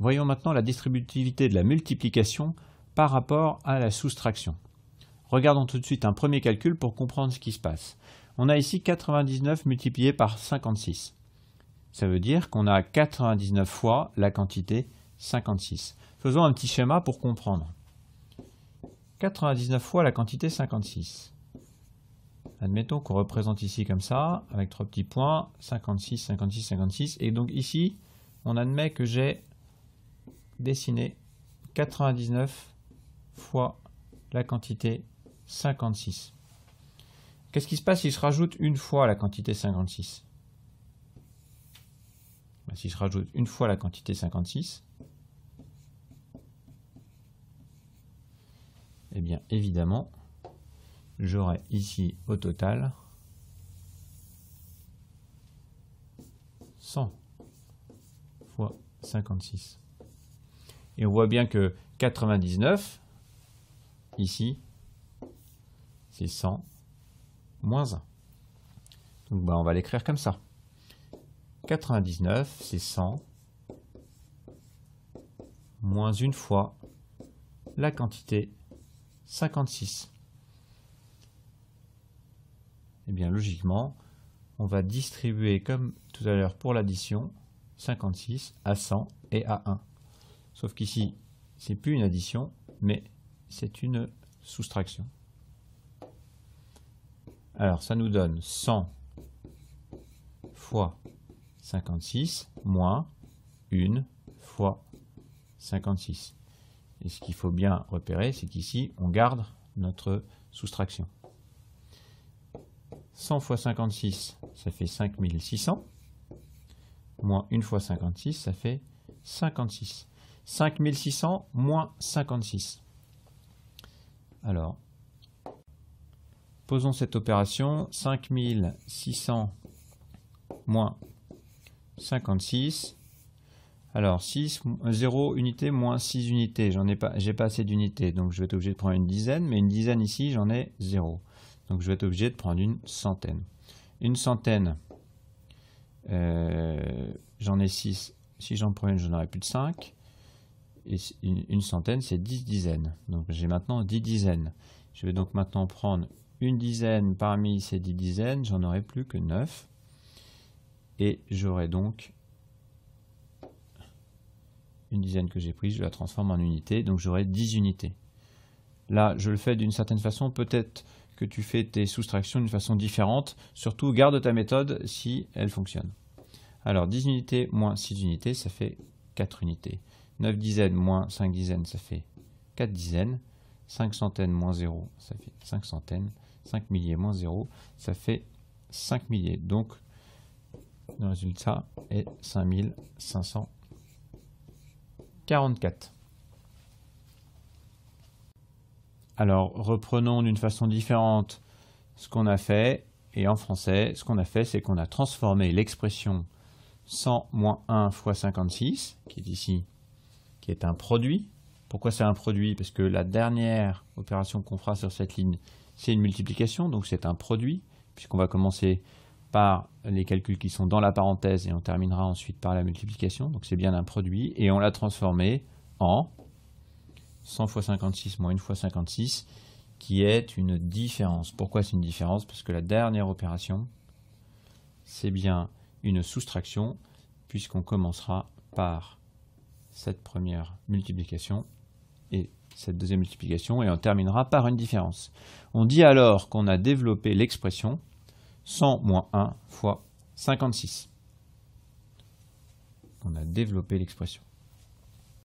Voyons maintenant la distributivité de la multiplication par rapport à la soustraction. Regardons tout de suite un premier calcul pour comprendre ce qui se passe. On a ici 99 multiplié par 56. Ça veut dire qu'on a 99 fois la quantité 56. Faisons un petit schéma pour comprendre. 99 fois la quantité 56. Admettons qu'on représente ici comme ça, avec trois petits points, 56, 56, 56. Et donc ici, on admet que j'ai dessiner 99 fois la quantité 56. Qu'est-ce qui se passe s'il se rajoute une fois la quantité 56 ben, S'il Si rajoute une fois la quantité 56, eh bien évidemment, j'aurai ici au total 100 fois 56. Et on voit bien que 99, ici, c'est 100 moins 1. Donc bah, on va l'écrire comme ça. 99, c'est 100 moins une fois la quantité 56. Et eh bien logiquement, on va distribuer comme tout à l'heure pour l'addition 56 à 100 et à 1. Sauf qu'ici, ce n'est plus une addition, mais c'est une soustraction. Alors, ça nous donne 100 fois 56 moins 1 fois 56. Et ce qu'il faut bien repérer, c'est qu'ici, on garde notre soustraction. 100 fois 56, ça fait 5600. Moins 1 fois 56, ça fait 56. 5600 moins 56. Alors, posons cette opération. 5600 moins 56. Alors, 6, 0 unité moins 6 unités. J'en ai pas, j'ai pas assez d'unités, donc je vais être obligé de prendre une dizaine, mais une dizaine ici, j'en ai 0. Donc je vais être obligé de prendre une centaine. Une centaine, euh, j'en ai 6. Si j'en prends une, j'en aurais plus de 5 une centaine, c'est 10 dizaines. Donc j'ai maintenant 10 dizaines. Je vais donc maintenant prendre une dizaine parmi ces 10 dizaines, j'en aurai plus que 9. Et j'aurai donc une dizaine que j'ai prise, je la transforme en unité, donc j'aurai 10 unités. Là, je le fais d'une certaine façon, peut-être que tu fais tes soustractions d'une façon différente. Surtout, garde ta méthode si elle fonctionne. Alors, 10 unités moins 6 unités, ça fait 4 unités. 9 dizaines moins 5 dizaines, ça fait 4 dizaines. 5 centaines moins 0, ça fait 5 centaines. 5 milliers moins 0, ça fait 5 milliers. Donc, le résultat est 5544. Alors, reprenons d'une façon différente ce qu'on a fait. Et en français, ce qu'on a fait, c'est qu'on a transformé l'expression 100 moins 1 fois 56, qui est ici qui est un produit. Pourquoi c'est un produit Parce que la dernière opération qu'on fera sur cette ligne, c'est une multiplication, donc c'est un produit, puisqu'on va commencer par les calculs qui sont dans la parenthèse et on terminera ensuite par la multiplication. Donc c'est bien un produit et on l'a transformé en 100 fois 56 moins 1 fois 56 qui est une différence. Pourquoi c'est une différence Parce que la dernière opération, c'est bien une soustraction puisqu'on commencera par cette première multiplication et cette deuxième multiplication, et on terminera par une différence. On dit alors qu'on a développé l'expression 100 moins 1 fois 56. On a développé l'expression.